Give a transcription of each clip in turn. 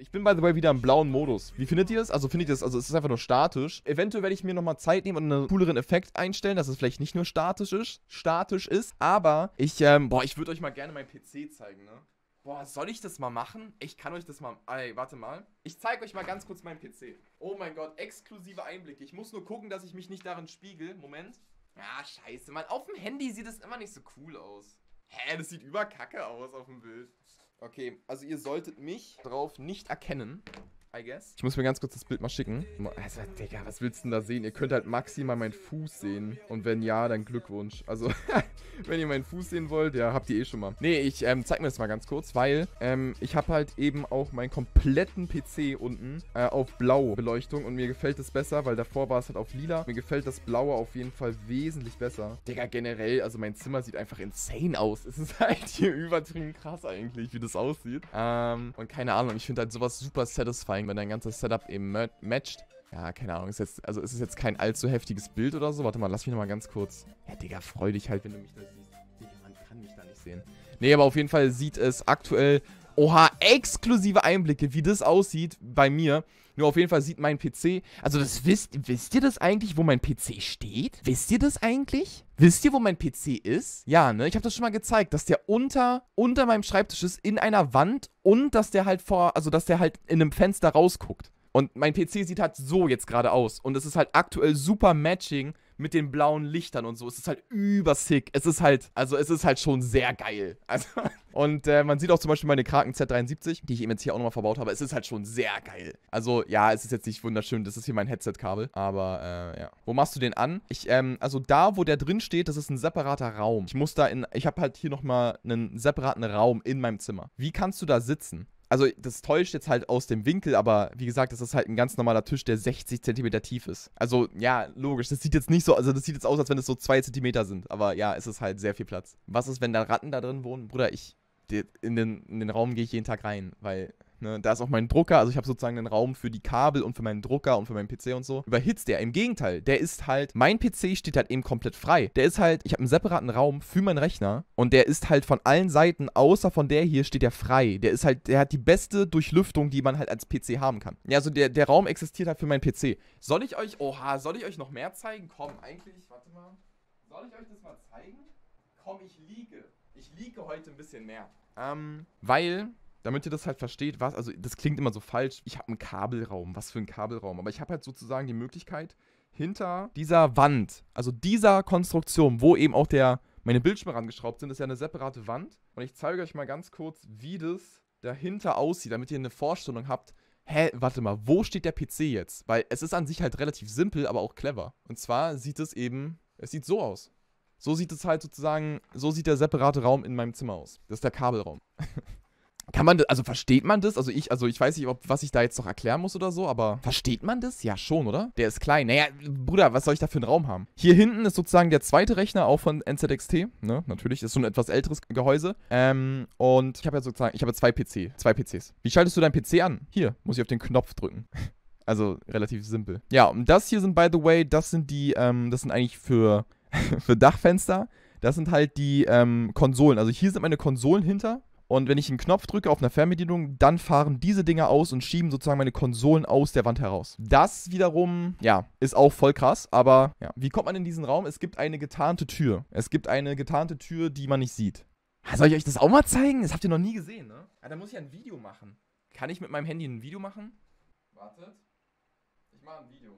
Ich bin, by the way, wieder im blauen Modus. Wie findet ihr das? Also findet ihr das? also es ist einfach nur statisch. Eventuell werde ich mir nochmal Zeit nehmen und einen cooleren Effekt einstellen, dass es vielleicht nicht nur statisch ist, statisch ist. Aber ich, ähm, boah, ich würde euch mal gerne meinen PC zeigen, ne? Boah, soll ich das mal machen? Ich kann euch das mal. Ey, warte mal. Ich zeige euch mal ganz kurz meinen PC. Oh mein Gott, exklusive Einblicke. Ich muss nur gucken, dass ich mich nicht darin spiegel. Moment. Ah, scheiße, Mann. Auf dem Handy sieht das immer nicht so cool aus. Hä, das sieht überkacke aus auf dem Bild. Okay, also ihr solltet mich drauf nicht erkennen. Ich muss mir ganz kurz das Bild mal schicken. Also, Digga, was willst du denn da sehen? Ihr könnt halt maximal meinen Fuß sehen. Und wenn ja, dann Glückwunsch. Also, wenn ihr meinen Fuß sehen wollt, ja, habt ihr eh schon mal. Nee, ich ähm, zeig mir das mal ganz kurz, weil ähm, ich habe halt eben auch meinen kompletten PC unten äh, auf blau Beleuchtung. Und mir gefällt es besser, weil davor war es halt auf lila. Mir gefällt das blaue auf jeden Fall wesentlich besser. Digga, generell, also mein Zimmer sieht einfach insane aus. Es ist halt hier übertrieben krass eigentlich, wie das aussieht. Ähm, und keine Ahnung, ich finde halt sowas super satisfying dein, wenn dein ganzes Setup eben matcht. Ja, keine Ahnung, ist jetzt, also ist es jetzt kein allzu heftiges Bild oder so. Warte mal, lass mich nochmal ganz kurz. Ja, Digga, freu dich halt, wenn du mich da siehst. Digga, man kann mich da nicht sehen. Nee, aber auf jeden Fall sieht es aktuell Oha, exklusive Einblicke, wie das aussieht bei mir. Nur auf jeden Fall sieht mein PC, also das wisst, wisst ihr das eigentlich, wo mein PC steht? Wisst ihr das eigentlich? Wisst ihr, wo mein PC ist? Ja, ne, ich habe das schon mal gezeigt, dass der unter, unter meinem Schreibtisch ist, in einer Wand und dass der halt vor, also dass der halt in einem Fenster rausguckt. Und mein PC sieht halt so jetzt gerade aus und es ist halt aktuell super Matching mit den blauen Lichtern und so. Es ist halt übersick. Es ist halt, also es ist halt schon sehr geil. Also, und äh, man sieht auch zum Beispiel meine Kraken Z73, die ich eben jetzt hier auch nochmal verbaut habe. Es ist halt schon sehr geil. Also ja, es ist jetzt nicht wunderschön. Das ist hier mein Headset-Kabel. Aber äh, ja. Wo machst du den an? Ich, ähm, also da, wo der drin steht, das ist ein separater Raum. Ich muss da in, ich habe halt hier nochmal einen separaten Raum in meinem Zimmer. Wie kannst du da sitzen? also das täuscht jetzt halt aus dem Winkel, aber wie gesagt, das ist halt ein ganz normaler Tisch, der 60 Zentimeter tief ist. Also ja, logisch, das sieht jetzt nicht so, also das sieht jetzt aus, als wenn es so 2 Zentimeter sind, aber ja, es ist halt sehr viel Platz. Was ist, wenn da Ratten da drin wohnen? Bruder, ich, in den, in den Raum gehe ich jeden Tag rein, weil Ne? Da ist auch mein Drucker, also ich habe sozusagen einen Raum für die Kabel und für meinen Drucker und für meinen PC und so. Überhitzt der. Im Gegenteil, der ist halt, mein PC steht halt eben komplett frei. Der ist halt, ich habe einen separaten Raum für meinen Rechner und der ist halt von allen Seiten, außer von der hier, steht der frei. Der ist halt, der hat die beste Durchlüftung, die man halt als PC haben kann. Ja, also der, der Raum existiert halt für meinen PC. Soll ich euch, oha, soll ich euch noch mehr zeigen? Komm, eigentlich, warte mal. Soll ich euch das mal zeigen? Komm, ich liege. Ich liege heute ein bisschen mehr. Ähm, weil damit ihr das halt versteht, was, also das klingt immer so falsch, ich habe einen Kabelraum, was für ein Kabelraum, aber ich habe halt sozusagen die Möglichkeit, hinter dieser Wand, also dieser Konstruktion, wo eben auch der, meine Bildschirme rangeschraubt sind, ist ja eine separate Wand und ich zeige euch mal ganz kurz, wie das dahinter aussieht, damit ihr eine Vorstellung habt, hä, warte mal, wo steht der PC jetzt? Weil es ist an sich halt relativ simpel, aber auch clever. Und zwar sieht es eben, es sieht so aus. So sieht es halt sozusagen, so sieht der separate Raum in meinem Zimmer aus. Das ist der Kabelraum. Kann man das, also versteht man das? Also ich, also ich weiß nicht, ob was ich da jetzt noch erklären muss oder so, aber versteht man das? Ja, schon, oder? Der ist klein. Naja, Bruder, was soll ich da für einen Raum haben? Hier hinten ist sozusagen der zweite Rechner, auch von NZXT. Ne, natürlich, ist so ein etwas älteres Gehäuse. Ähm, und ich habe ja sozusagen, ich habe zwei PC, zwei PCs. Wie schaltest du deinen PC an? Hier, muss ich auf den Knopf drücken. Also relativ simpel. Ja, und das hier sind, by the way, das sind die, ähm, das sind eigentlich für, für Dachfenster. Das sind halt die ähm, Konsolen. Also hier sind meine Konsolen hinter. Und wenn ich einen Knopf drücke auf einer Fernbedienung, dann fahren diese Dinger aus und schieben sozusagen meine Konsolen aus der Wand heraus. Das wiederum, ja, ist auch voll krass, aber ja. wie kommt man in diesen Raum? Es gibt eine getarnte Tür. Es gibt eine getarnte Tür, die man nicht sieht. Ah, soll ich euch das auch mal zeigen? Das habt ihr noch nie gesehen, ne? Ja, ah, da muss ich ein Video machen. Kann ich mit meinem Handy ein Video machen? Wartet. Ich mache ein Video.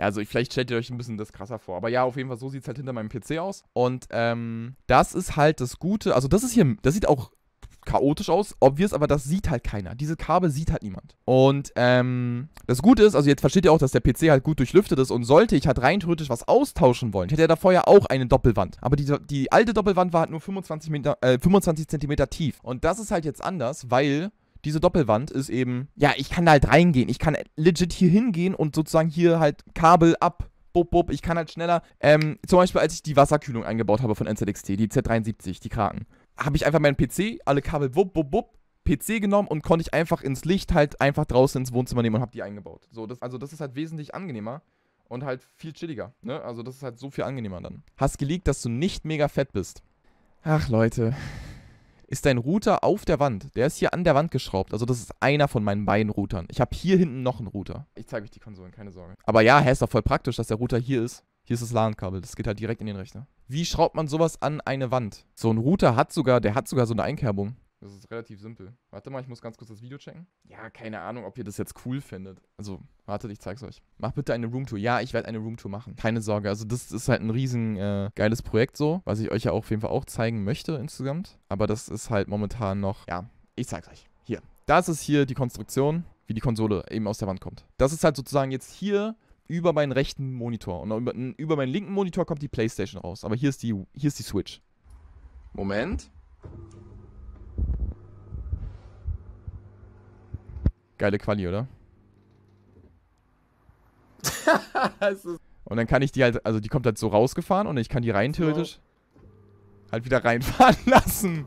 Ja, also vielleicht stellt ihr euch ein bisschen das krasser vor. Aber ja, auf jeden Fall, so sieht es halt hinter meinem PC aus. Und ähm, das ist halt das Gute. Also das ist hier, das sieht auch chaotisch aus, obvious, aber das sieht halt keiner. Diese Kabel sieht halt niemand. Und ähm, das Gute ist, also jetzt versteht ihr auch, dass der PC halt gut durchlüftet ist und sollte ich halt rein theoretisch was austauschen wollen. Ich hätte ja da vorher auch eine Doppelwand. Aber die, die alte Doppelwand war halt nur 25, Meter, äh, 25 Zentimeter tief. Und das ist halt jetzt anders, weil diese Doppelwand ist eben, ja, ich kann da halt reingehen. Ich kann legit hier hingehen und sozusagen hier halt Kabel ab. Bub, bub, ich kann halt schneller. Ähm, zum Beispiel, als ich die Wasserkühlung eingebaut habe von NZXT, die Z73, die Kraken, habe ich einfach meinen PC, alle Kabel, wupp, wupp, wupp, PC genommen und konnte ich einfach ins Licht halt einfach draußen ins Wohnzimmer nehmen und habe die eingebaut. So, das, also das ist halt wesentlich angenehmer und halt viel chilliger. Ne? Also das ist halt so viel angenehmer dann. Hast geleakt, dass du nicht mega fett bist. Ach Leute, ist dein Router auf der Wand. Der ist hier an der Wand geschraubt. Also das ist einer von meinen beiden Routern. Ich habe hier hinten noch einen Router. Ich zeige euch die Konsolen, keine Sorge. Aber ja, hä, ist doch voll praktisch, dass der Router hier ist. Hier ist das LAN-Kabel, das geht halt direkt in den Rechner. Wie schraubt man sowas an eine Wand? So ein Router hat sogar, der hat sogar so eine Einkerbung. Das ist relativ simpel. Warte mal, ich muss ganz kurz das Video checken. Ja, keine Ahnung, ob ihr das jetzt cool findet. Also, wartet, ich zeig's euch. Mach bitte eine Roomtour. Ja, ich werde eine Roomtour machen. Keine Sorge. Also, das ist halt ein riesen äh, geiles Projekt so, was ich euch ja auch auf jeden Fall auch zeigen möchte insgesamt. Aber das ist halt momentan noch, ja, ich zeig's euch. Hier. Das ist hier die Konstruktion, wie die Konsole eben aus der Wand kommt. Das ist halt sozusagen jetzt hier über meinen rechten Monitor. Und über, über meinen linken Monitor kommt die Playstation raus. Aber hier ist die, hier ist die Switch. Moment. Geile Quali, oder? und dann kann ich die halt, also die kommt halt so rausgefahren und ich kann die rein genau. theoretisch so. halt wieder reinfahren lassen.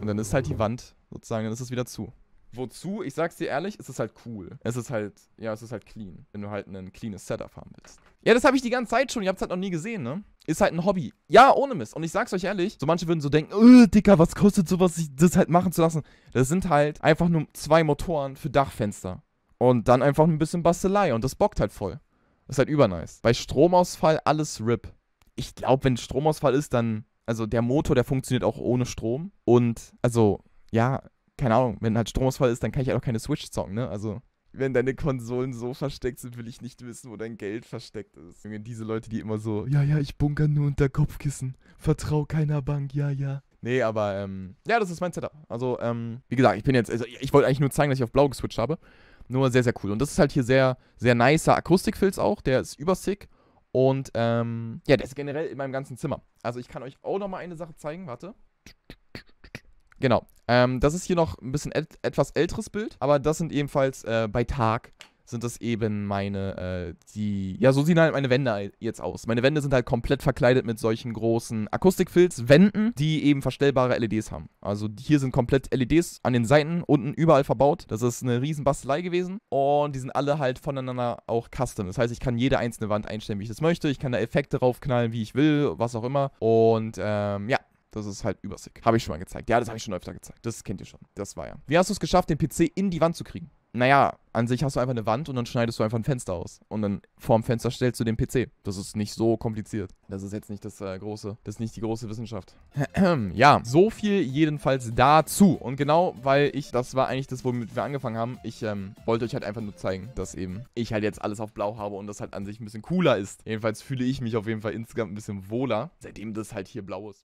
Und dann ist halt die Wand sozusagen, dann ist es wieder zu. Wozu? Ich sag's dir ehrlich, es ist halt cool. Es ist halt, ja, es ist halt clean, wenn du halt ein cleanes Setup haben willst. Ja, das habe ich die ganze Zeit schon, ihr habt's halt noch nie gesehen, ne? ist halt ein Hobby. Ja, ohne Mist. Und ich sag's euch ehrlich, so manche würden so denken, öh, Dicker, was kostet sowas, sich das halt machen zu lassen? Das sind halt einfach nur zwei Motoren für Dachfenster. Und dann einfach ein bisschen Bastelei und das bockt halt voll. Das ist halt übernice. Bei Stromausfall alles RIP. Ich glaube, wenn Stromausfall ist, dann, also der Motor, der funktioniert auch ohne Strom. Und, also, ja, keine Ahnung, wenn halt Stromausfall ist, dann kann ich halt auch keine Switch zocken, ne? Also, wenn deine Konsolen so versteckt sind, will ich nicht wissen, wo dein Geld versteckt ist. Diese Leute, die immer so, ja, ja, ich bunker nur unter Kopfkissen. Vertrau keiner Bank, ja, ja. Nee, aber ähm, ja, das ist mein Setup. Also, ähm, wie gesagt, ich bin jetzt, also ich wollte eigentlich nur zeigen, dass ich auf Blau geswitcht habe. Nur sehr, sehr cool. Und das ist halt hier sehr, sehr nicer Akustikfilz auch. Der ist übersick. Und ähm, ja, der ist generell in meinem ganzen Zimmer. Also ich kann euch auch nochmal eine Sache zeigen. Warte. Genau. Ähm, das ist hier noch ein bisschen et etwas älteres Bild, aber das sind ebenfalls äh, bei Tag sind das eben meine, äh, die, ja, so sehen halt meine Wände jetzt aus. Meine Wände sind halt komplett verkleidet mit solchen großen Akustikfilz-Wänden, die eben verstellbare LEDs haben. Also hier sind komplett LEDs an den Seiten, unten überall verbaut. Das ist eine riesen Bastelei gewesen und die sind alle halt voneinander auch custom. Das heißt, ich kann jede einzelne Wand einstellen, wie ich das möchte. Ich kann da Effekte draufknallen, wie ich will, was auch immer. Und ähm, ja, das ist halt übersick. Habe ich schon mal gezeigt. Ja, das habe ich schon öfter gezeigt. Das kennt ihr schon. Das war ja. Wie hast du es geschafft, den PC in die Wand zu kriegen? Naja, an sich hast du einfach eine Wand und dann schneidest du einfach ein Fenster aus. Und dann vorm Fenster stellst du den PC. Das ist nicht so kompliziert. Das ist jetzt nicht das äh, große, das ist nicht die große Wissenschaft. ja, so viel jedenfalls dazu. Und genau, weil ich, das war eigentlich das, womit wir angefangen haben. Ich ähm, wollte euch halt einfach nur zeigen, dass eben ich halt jetzt alles auf blau habe und das halt an sich ein bisschen cooler ist. Jedenfalls fühle ich mich auf jeden Fall insgesamt ein bisschen wohler, seitdem das halt hier blau ist.